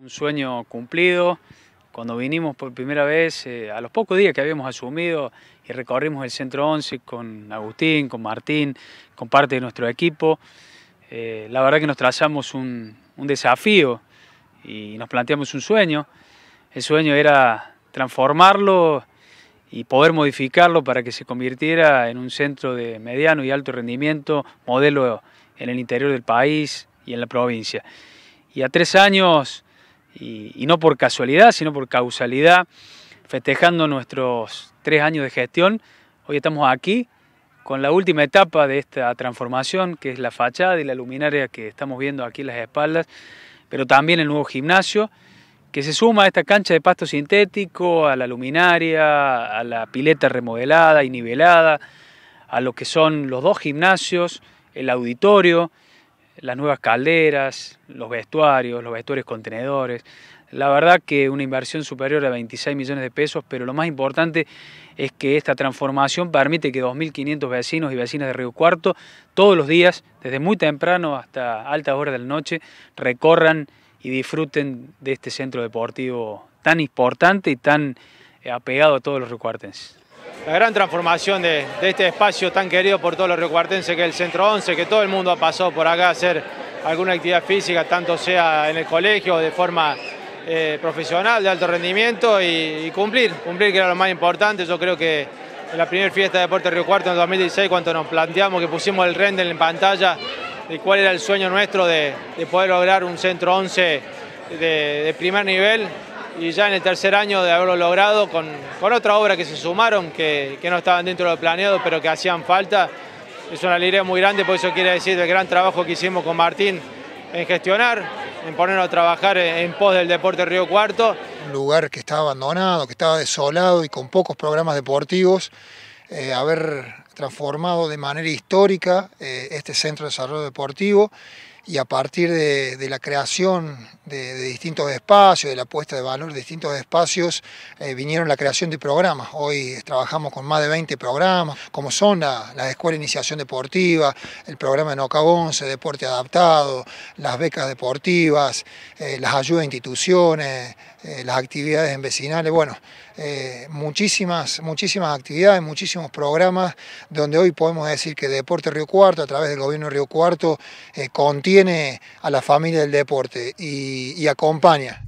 Un sueño cumplido. Cuando vinimos por primera vez, eh, a los pocos días que habíamos asumido y recorrimos el Centro 11 con Agustín, con Martín, con parte de nuestro equipo, eh, la verdad que nos trazamos un, un desafío y nos planteamos un sueño. El sueño era transformarlo y poder modificarlo para que se convirtiera en un centro de mediano y alto rendimiento, modelo en el interior del país y en la provincia. Y a tres años y, no por casualidad, sino por causalidad, festejando nuestros tres años de gestión. Hoy estamos aquí con la última etapa de esta transformación, que es la fachada y la luminaria que estamos viendo aquí en las espaldas, pero también el nuevo gimnasio, que se suma a esta cancha de pasto sintético, a la luminaria, a la pileta remodelada y nivelada, a lo que son los dos gimnasios, el auditorio, las nuevas calderas, los vestuarios, los vestuarios contenedores. La verdad que una inversión superior a 26 millones de pesos, pero lo más importante es que esta transformación permite que 2.500 vecinos y vecinas de Río Cuarto todos los días, desde muy temprano hasta altas horas de la noche, recorran y disfruten de este centro deportivo tan importante y tan eh, apegado a todos los riocuartenses la gran transformación de, este espacio tan querido por todos los riocuartenses que es el Centro 11, que todo el mundo ha pasado por acá a hacer alguna actividad física, tanto sea en el colegio de forma eh, profesional, de alto rendimiento y, cumplir, cumplir que era lo más importante. Yo creo que en la primera fiesta de Deporte Río Cuarto en 2016, cuando nos planteamos que pusimos el render en pantalla de cuál era el sueño nuestro de, poder lograr un Centro 11 de primer nivel, y ya en el tercer año de haberlo logrado con, con otras obras que se sumaron, que, no estaban dentro de lo planeado, pero que hacían falta. Es una alegría muy grande, por eso quiere decir el gran trabajo que hicimos con Martín en gestionar, en ponerlo a trabajar en, pos del deporte Río Cuarto. Un lugar que estaba abandonado, que estaba desolado y con pocos programas deportivos, eh, transformado de manera histórica eh, este Centro de Desarrollo Deportivo y a partir de, la creación de, distintos espacios, de la puesta de valor de distintos espacios, eh, vinieron la creación de programas. Hoy eh, trabajamos con más de 20 programas, como son la, Escuela de Iniciación Deportiva, el programa de NOCA 11, Deporte Adaptado, las becas deportivas, las ayudas a instituciones, las actividades en vecinales, bueno, muchísimas, muchísimas actividades, muchísimos programas donde hoy podemos decir que Deporte Río Cuarto, a través del gobierno de Río Cuarto, eh, contiene a la familia del deporte y acompaña